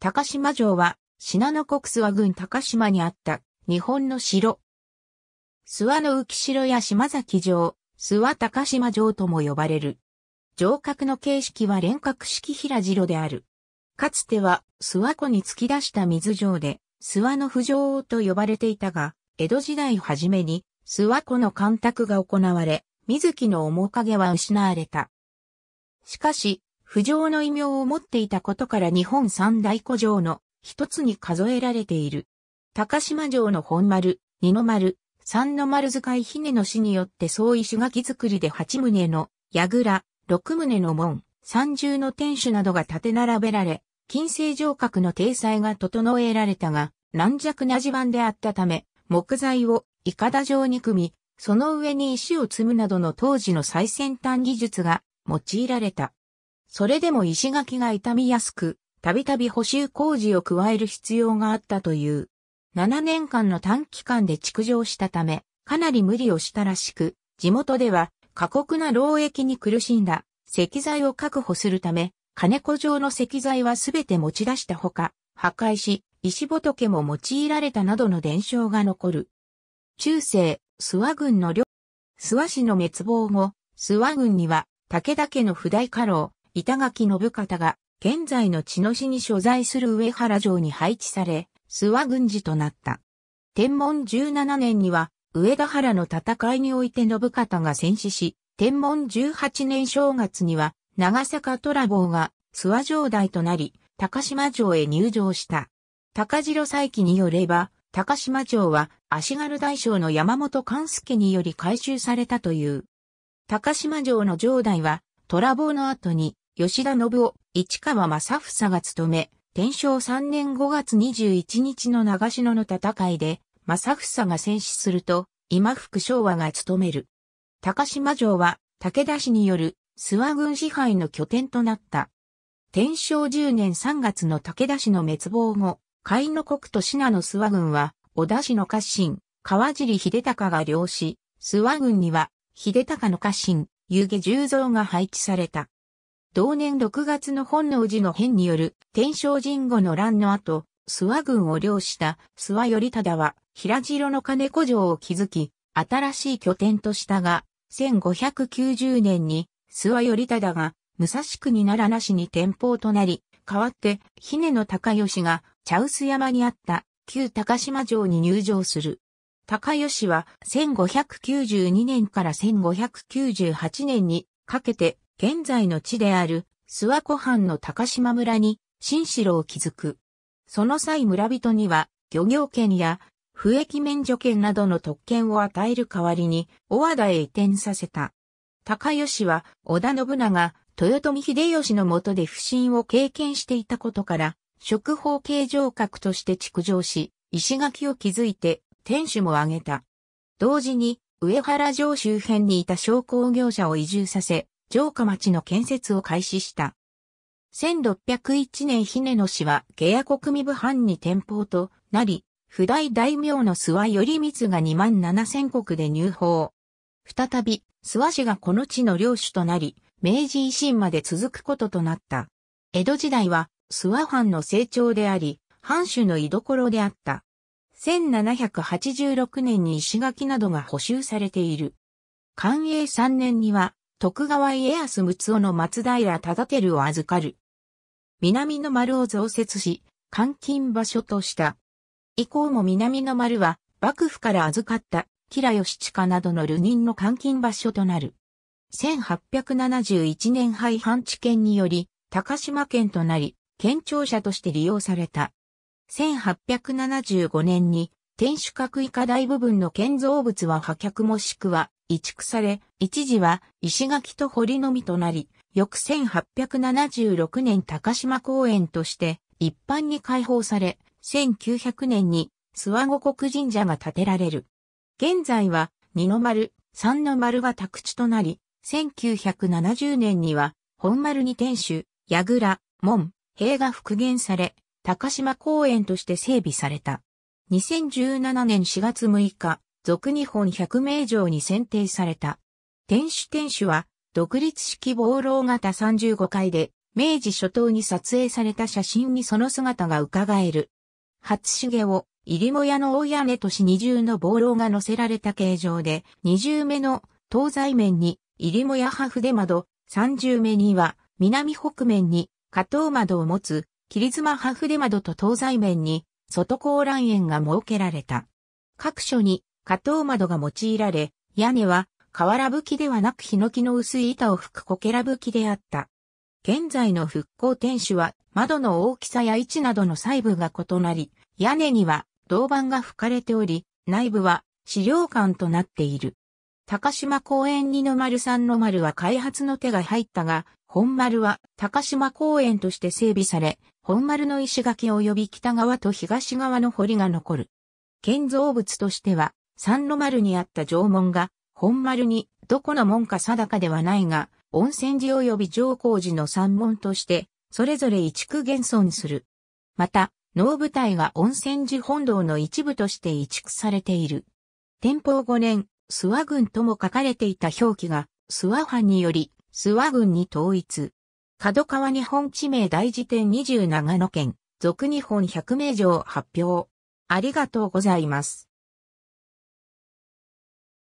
高島城は、信濃国諏訪郡高島にあった、日本の城。諏訪の浮城や島崎城、諏訪高島城とも呼ばれる。城郭の形式は連郭式平城である。かつては、諏訪湖に突き出した水城で、諏訪の不城と呼ばれていたが、江戸時代初めに、諏訪湖の干拓が行われ、水木の面影は失われた。しかし、不条の異名を持っていたことから日本三大古城の一つに数えられている。高島城の本丸、二の丸、三の丸使い姫の死によって総意垣作りで八棟の櫓、六棟の門、三重の天守などが建て並べられ、金星城郭の体裁が整えられたが、軟弱な地盤であったため、木材をイカダ状に組み、その上に石を積むなどの当時の最先端技術が用いられた。それでも石垣が傷みやすく、たびたび補修工事を加える必要があったという。7年間の短期間で築城したため、かなり無理をしたらしく、地元では過酷な労役に苦しんだ石材を確保するため、金子状の石材はすべて持ち出したほか、破壊し、石仏も用いられたなどの伝承が残る。中世、諏訪軍の領、諏訪氏の滅亡後、諏訪軍には武田家の不代家老、板垣信方が、現在の茅野市に所在する上原城に配置され、諏訪軍事となった。天文17年には、上田原の戦いにおいて信方が戦死し、天文18年正月には、長坂虎坊が諏訪城代となり、高島城へ入城した。高城再起によれば、高島城は足軽大将の山本勘助により改修されたという。高島城の城代はトラボの後に、吉田信夫、市川正房が務め、天正3年5月21日の長篠の戦いで、正房が戦死すると、今福昭和が務める。高島城は、武田氏による諏訪軍支配の拠点となった。天正10年3月の武田氏の滅亡後、甲斐の国と品の諏訪軍は、小田氏の家臣、川尻秀隆が領し、諏訪軍には、秀隆の家臣、湯気十像が配置された。同年6月の本能寺の変による天正神後の乱の後、諏訪軍を領した諏訪頼忠は平城の金子城を築き、新しい拠点としたが、1590年に諏訪頼忠が武蔵国奈良なしに転封となり、代わって、姫野高義が、茶臼山にあった、旧高島城に入城する。高吉は1592年から1598年にかけて現在の地である諏訪湖畔の高島村に新城を築く。その際村人には漁業権や不役免除権などの特権を与える代わりに、大和田へ移転させた。高吉は、織田信長、豊臣秀吉の下で不審を経験していたことから、職法形状格として築城し、石垣を築いて、店主も挙げた。同時に、上原城周辺にいた商工業者を移住させ、城下町の建設を開始した。1601年姫野氏は下屋国民部藩に店舗となり、不代大名の諏訪頼光が2万7千国で入法。再び、諏訪氏がこの地の領主となり、明治維新まで続くこととなった。江戸時代は、諏訪藩の成長であり、藩主の居所であった。1786年に石垣などが補修されている。寛永3年には、徳川家康睦夫の松平忠輝を預かる。南の丸を増設し、監禁場所とした。以降も南の丸は、幕府から預かった、吉良義親などの流人の監禁場所となる。1871年廃藩置県により、高島県となり、県庁舎として利用された。1875年に天守閣以下大部分の建造物は破却もしくは移築され、一時は石垣と堀のみとなり、翌1876年高島公園として一般に開放され、1900年に諏訪護国神社が建てられる。現在は二の丸、三の丸が宅地となり、1970年には本丸に天守、櫓、門、塀が復元され、高島公園として整備された。2017年4月6日、俗日本百名城に選定された。天守天守は、独立式防漏型35階で、明治初頭に撮影された写真にその姿が伺える。初茂を、入母屋の大屋根とし二重の防漏が乗せられた形状で、二重目の東西面に入母屋派筆窓、三重目には南北面に下等窓を持つ霧妻ハフデ窓と東西面に外高欄園が設けられた。各所に加藤窓が用いられ、屋根は瓦葺きではなくヒの薄い板を吹く小ケラ葺きであった。現在の復興天守は窓の大きさや位置などの細部が異なり、屋根には銅板が吹かれており、内部は資料館となっている。高島公園二の丸三の丸は開発の手が入ったが、本丸は高島公園として整備され、本丸の石垣及び北側と東側の堀が残る。建造物としては、三路丸にあった城門が、本丸に、どこの門か定かではないが、温泉寺及び上皇寺の三門として、それぞれ移築現存する。また、能舞台が温泉寺本堂の一部として移築されている。天保5年、諏訪郡とも書かれていた表記が、諏訪藩により、諏訪郡に統一。角川日本地名大辞典20長野県、俗日本百名城発表。ありがとうございます。